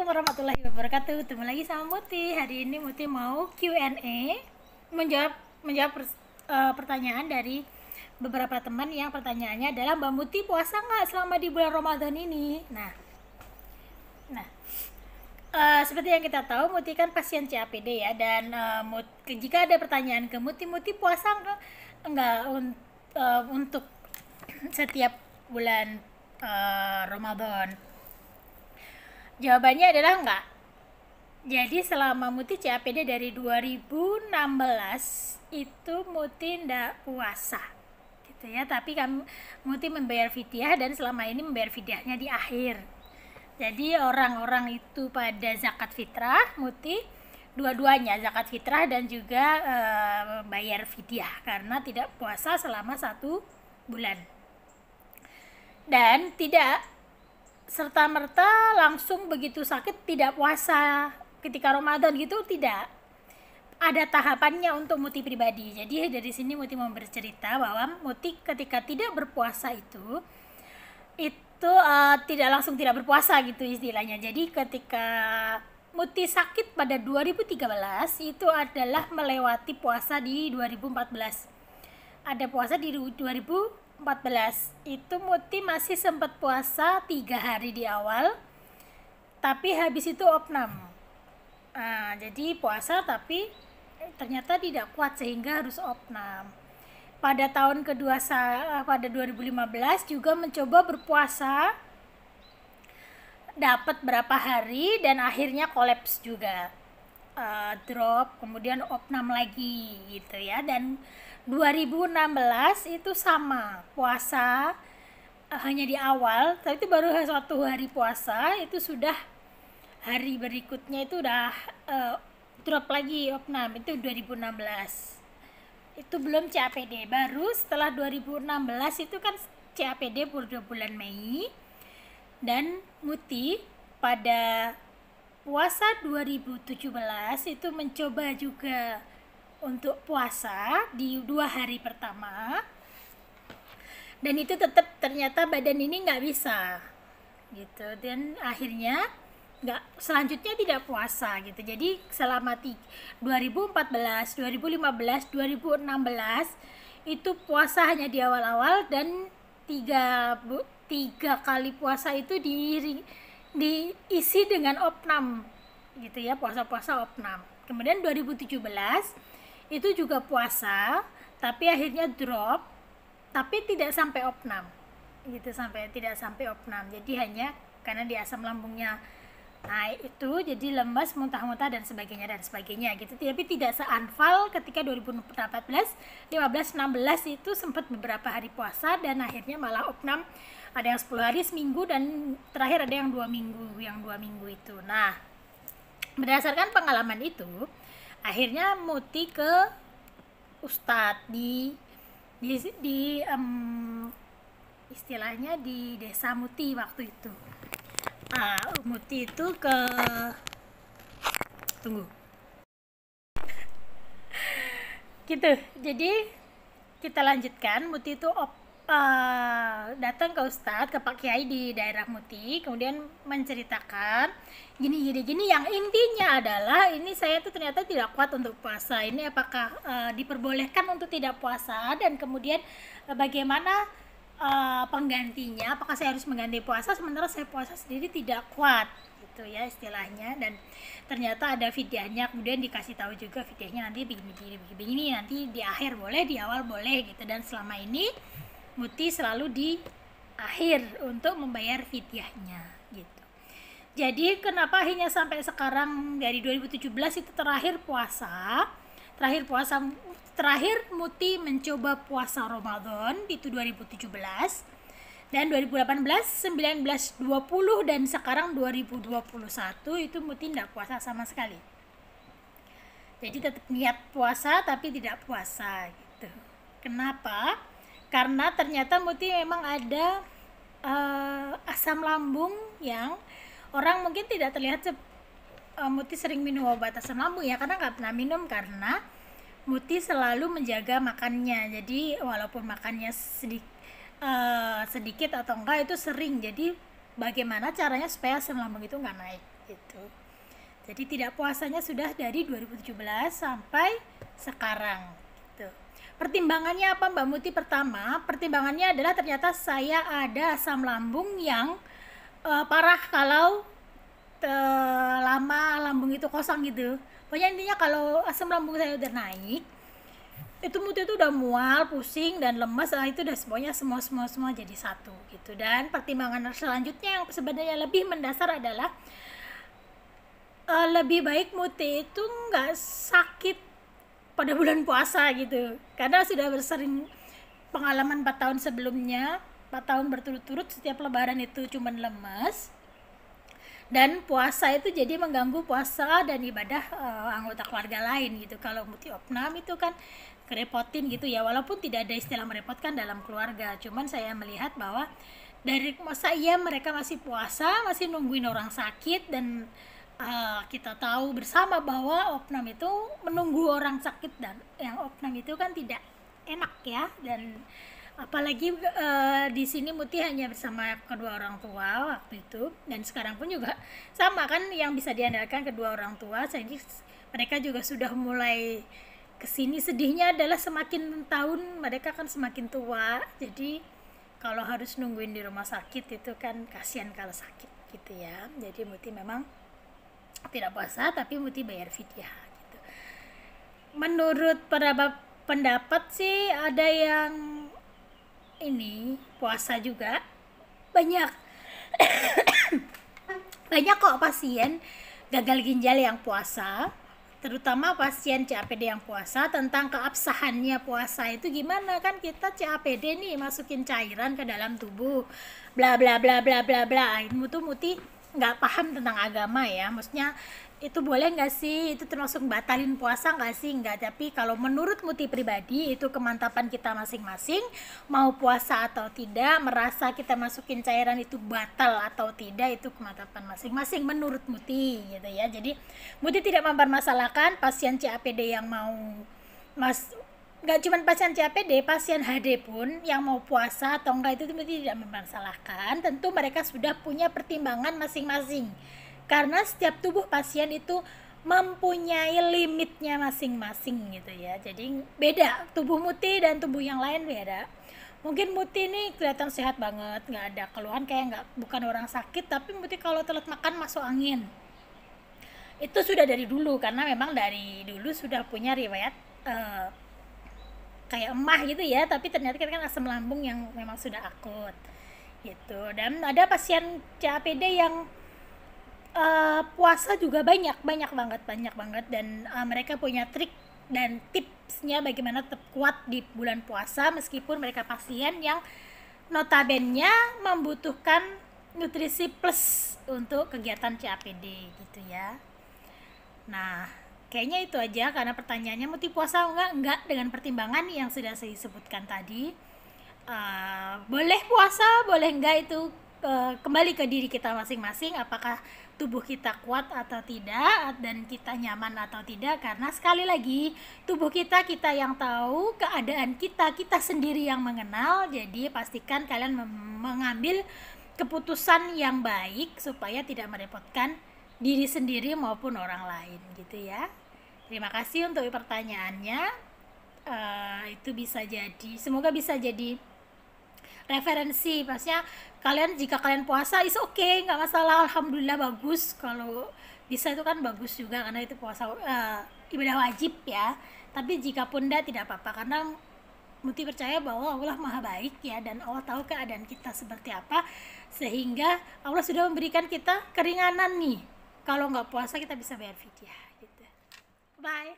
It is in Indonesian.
Assalamualaikum warahmatullahi wabarakatuh. Ketemu lagi sama Muti. Hari ini Muti mau Q&A menjawab menjawab per, e, eh, pertanyaan dari beberapa teman yang pertanyaannya adalah Mbak Muti puasa nggak selama di bulan Ramadan ini? Nah, nah e, seperti yang kita tahu Muti kan pasien CAPD ya dan e, eh, Muti, jika ada pertanyaan ke Muti, Muti puasa nggak nggak un, e, untuk setiap bulan uh, Ramadan? Jawabannya adalah enggak. Jadi selama Muti CAPD dari 2016 itu Muti tidak puasa gitu ya, tapi kamu Muti membayar fidyah dan selama ini membayar fidyahnya di akhir. Jadi orang-orang itu pada zakat fitrah Muti dua-duanya zakat fitrah dan juga e, eh, bayar fidyah karena tidak puasa selama satu bulan dan tidak serta-merta langsung begitu sakit tidak puasa ketika Ramadan gitu tidak ada tahapannya untuk Muti pribadi. Jadi dari sini Muti mau bercerita bahwa Muti ketika tidak berpuasa itu itu uh, tidak langsung tidak berpuasa gitu istilahnya. Jadi ketika Muti sakit pada 2013 itu adalah melewati puasa di 2014. Ada puasa di 2000 14 itu Muti masih sempat puasa tiga hari di awal tapi habis itu opnam nah, jadi puasa tapi eh, ternyata tidak kuat sehingga harus opnam pada tahun kedua eh, pada 2015 juga mencoba berpuasa dapat berapa hari dan akhirnya kolaps juga uh, drop kemudian opnam lagi gitu ya dan 2016 itu sama puasa eh, hanya di awal tapi itu baru satu hari puasa itu sudah hari berikutnya itu udah uh, drop lagi opnam itu 2016 itu belum CAPD baru setelah 2016 itu kan CAPD pada bulan Mei dan Muti pada puasa 2017 itu mencoba juga untuk puasa di dua hari pertama dan itu tetap ternyata badan ini nggak bisa gitu dan akhirnya nggak selanjutnya tidak puasa gitu jadi selama 2014 2015 2016 itu puasa hanya di awal-awal dan tiga tiga kali puasa itu di diisi dengan opnam gitu ya puasa-puasa opnam kemudian 2017 itu juga puasa tapi akhirnya drop tapi tidak sampai opnam gitu sampai tidak sampai opnam jadi hanya karena di asam lambungnya naik itu jadi lemas muntah-muntah dan sebagainya dan sebagainya gitu tapi tidak seanfal ketika 2014 15 16 itu sempat beberapa hari puasa dan akhirnya malah opnam ada yang 10 hari seminggu dan terakhir ada yang dua minggu yang dua minggu itu nah berdasarkan pengalaman itu akhirnya muti ke ustadz di di, di um, istilahnya di desa muti waktu itu uh, muti itu ke tunggu gitu jadi kita lanjutkan muti itu op uh, datang ke ustadz ke pak kiai di daerah Muti kemudian menceritakan gini gini gini yang intinya adalah ini saya tuh ternyata tidak kuat untuk puasa ini apakah uh, diperbolehkan untuk tidak puasa dan kemudian uh, bagaimana uh, penggantinya apakah saya harus mengganti puasa sementara saya puasa sendiri tidak kuat gitu ya istilahnya dan ternyata ada videonya, kemudian dikasih tahu juga videonya nanti begini begini begini nanti di akhir boleh di awal boleh gitu dan selama ini Muti selalu di akhir untuk membayar fitiahnya gitu. Jadi kenapa hanya sampai sekarang dari 2017 itu terakhir puasa, terakhir puasa terakhir Muti mencoba puasa Ramadan itu 2017 dan 2018, 19, 20 dan sekarang 2021 itu Muti tidak puasa sama sekali. Jadi tetap niat puasa tapi tidak puasa gitu. Kenapa? karena ternyata Muti memang ada uh, asam lambung yang orang mungkin tidak terlihat uh, Muti sering minum obat asam lambung ya karena nggak pernah minum karena Muti selalu menjaga makannya jadi walaupun makannya sedikit uh, eh, sedikit atau enggak itu sering jadi bagaimana caranya supaya asam lambung itu nggak naik gitu jadi tidak puasanya sudah dari 2017 sampai sekarang Pertimbangannya apa Mbak Muti? Pertama, pertimbangannya adalah ternyata saya ada asam lambung yang uh, parah kalau uh, lama lambung itu kosong gitu. Pokoknya intinya kalau asam lambung saya udah naik, itu muti itu udah mual, pusing dan lemas, nah eh, itu udah semuanya semua semua semua jadi satu gitu. Dan pertimbangan selanjutnya yang sebenarnya lebih mendasar adalah uh, lebih baik muti itu nggak sakit pada bulan puasa gitu karena sudah bersering pengalaman 4 tahun sebelumnya 4 tahun berturut-turut setiap lebaran itu cuman lemas dan puasa itu jadi mengganggu puasa dan ibadah uh, anggota keluarga lain gitu kalau muti opnam itu kan kerepotin gitu ya walaupun tidak ada istilah merepotkan dalam keluarga cuman saya melihat bahwa dari masa iya mereka masih puasa masih nungguin orang sakit dan Eh, kita tahu bersama bahwa opnam itu menunggu orang sakit dan yang opnam itu kan tidak enak ya dan apalagi uh, di sini Muti hanya bersama kedua orang tua waktu itu dan sekarang pun juga sama kan yang bisa diandalkan kedua orang tua jadi mereka juga sudah mulai kesini sedihnya adalah semakin tahun mereka kan semakin tua jadi kalau harus nungguin di rumah sakit itu kan kasihan kalau sakit gitu ya jadi Muti memang tidak puasa tapi muti bayar fidyah gitu. Menurut para pendapat sih ada yang ini puasa juga banyak banyak kok pasien gagal ginjal yang puasa terutama pasien CAPD yang puasa tentang keabsahannya puasa itu gimana kan kita CAPD nih masukin cairan ke dalam tubuh bla bla bla bla bla bla mutu tuh muti nggak paham tentang agama ya maksudnya itu boleh nggak sih itu termasuk batalin puasa nggak sih nggak tapi kalau menurut muti pribadi itu kemantapan kita masing-masing mau puasa atau tidak merasa kita masukin cairan itu batal atau tidak itu kemantapan masing-masing menurut muti gitu ya jadi muti tidak mempermasalahkan pasien CAPD yang mau mas nggak cuma pasien CPD pasien HD pun yang mau puasa atau enggak itu tidak mempermasalahkan. Tentu mereka sudah punya pertimbangan masing-masing. Karena setiap tubuh pasien itu mempunyai limitnya masing-masing gitu ya. Jadi beda tubuh muti dan tubuh yang lain beda. Mungkin muti ini kelihatan sehat banget, nggak ada keluhan kayak nggak bukan orang sakit, tapi muti kalau telat makan masuk angin. Itu sudah dari dulu karena memang dari dulu sudah punya riwayat uh, kayak emah gitu ya tapi ternyata kita kan asam lambung yang memang sudah akut gitu dan ada pasien CAPD yang uh, puasa juga banyak banyak banget banyak banget dan uh, mereka punya trik dan tipsnya bagaimana tetap kuat di bulan puasa meskipun mereka pasien yang notabennya membutuhkan nutrisi plus untuk kegiatan CAPD gitu ya. Nah, Kayaknya itu aja karena pertanyaannya muti puasa enggak enggak dengan pertimbangan yang sudah saya sebutkan tadi. Uh, boleh puasa, boleh enggak itu uh, kembali ke diri kita masing-masing apakah tubuh kita kuat atau tidak dan kita nyaman atau tidak karena sekali lagi tubuh kita kita yang tahu keadaan kita kita sendiri yang mengenal jadi pastikan kalian mengambil keputusan yang baik supaya tidak merepotkan diri sendiri maupun orang lain gitu ya Terima kasih untuk pertanyaannya. Uh, itu bisa jadi, semoga bisa jadi referensi. Pasnya kalian jika kalian puasa is oke, okay, nggak masalah. Alhamdulillah bagus kalau bisa itu kan bagus juga karena itu puasa uh, ibadah wajib ya. Tapi jika pun tidak tidak apa-apa karena Muti percaya bahwa Allah maha baik ya dan Allah tahu keadaan kita seperti apa sehingga Allah sudah memberikan kita keringanan nih kalau nggak puasa kita bisa bayar fidyah Bye.